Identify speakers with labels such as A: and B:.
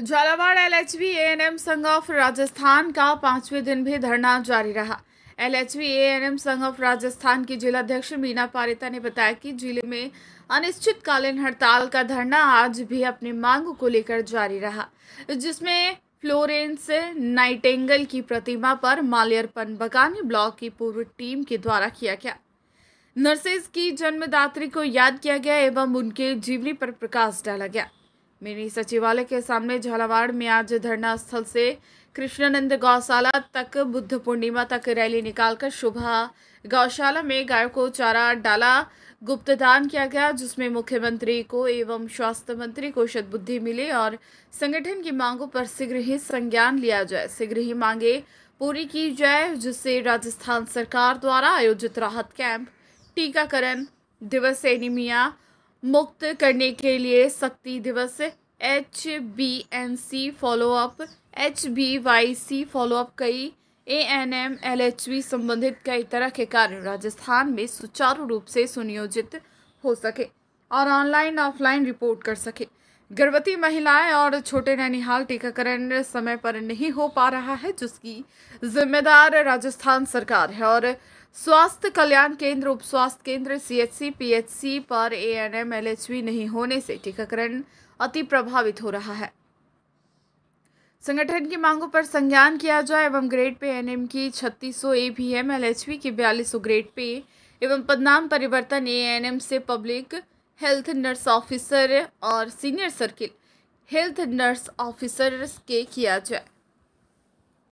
A: Jhalawar N ANM संघ of Rajasthan का पांचवें दिन भी धरना जारी रहा एन एएनएम संघ ऑफ राजस्थान की जिलाध्यक्ष मीना पारिता ने बताया कि जिले में अनिश्चितकालीन हड़ताल का धरना आज भी अपनी मांग को लेकर जारी रहा जिसमें फ्लोरेंस नाइटेंगल की प्रतिमा पर माल्यार्पण बगानी ब्लॉक की पूर्व टीम के द्वारा किया गया नर्सेज की जन्मदात्री को याद किया गया एवं उनके जीवनी पर प्रकाश डाला गया मिनी सचिवालय के सामने झालावाड़ में आज धरना स्थल से कृष्णानंद गौशाला तक बुद्ध पूर्णिमा तक रैली निकालकर शोभा गौशाला में गायों को चारा डाला गुप्तदान किया गया जिसमें मुख्यमंत्री को एवं स्वास्थ्य मंत्री को सदबुद्धि मिले और संगठन की मांगों पर शीघ्र ही संज्ञान लिया जाए शीघ्र ही मांगे पूरी की जाए जिससे राजस्थान सरकार द्वारा आयोजित राहत कैंप टीकाकरण दिवस एनीमिया मुक्त करने के लिए सख्ती दिवस H B N C follow up H B Y C follow up कई A N M L H V संबंधित कई तरह के कार्य राजस्थान में सुचारू रूप से सुनियोजित हो सके और ऑनलाइन ऑफलाइन रिपोर्ट कर सके गर्भवती महिलाएं और छोटे नैनिहाल टीकाकरण समय पर नहीं हो पा रहा है जिसकी जिम्मेदार राजस्थान सरकार है और स्वास्थ्य कल्याण केंद्र उप स्वास्थ्य केंद्र सीएचसी पीएचसी पर एएनएम एलएचवी नहीं होने से टीकाकरण अति प्रभावित हो रहा है संगठन की मांगों पर संज्ञान किया जाए एवं ग्रेड पे एनएम की 3600 एबीएम एलएचवी की सौ ग्रेड पे एवं पदनाम परिवर्तन एएनएम से पब्लिक हेल्थ नर्स ऑफिसर और senior circle health nurse officers के किया जाए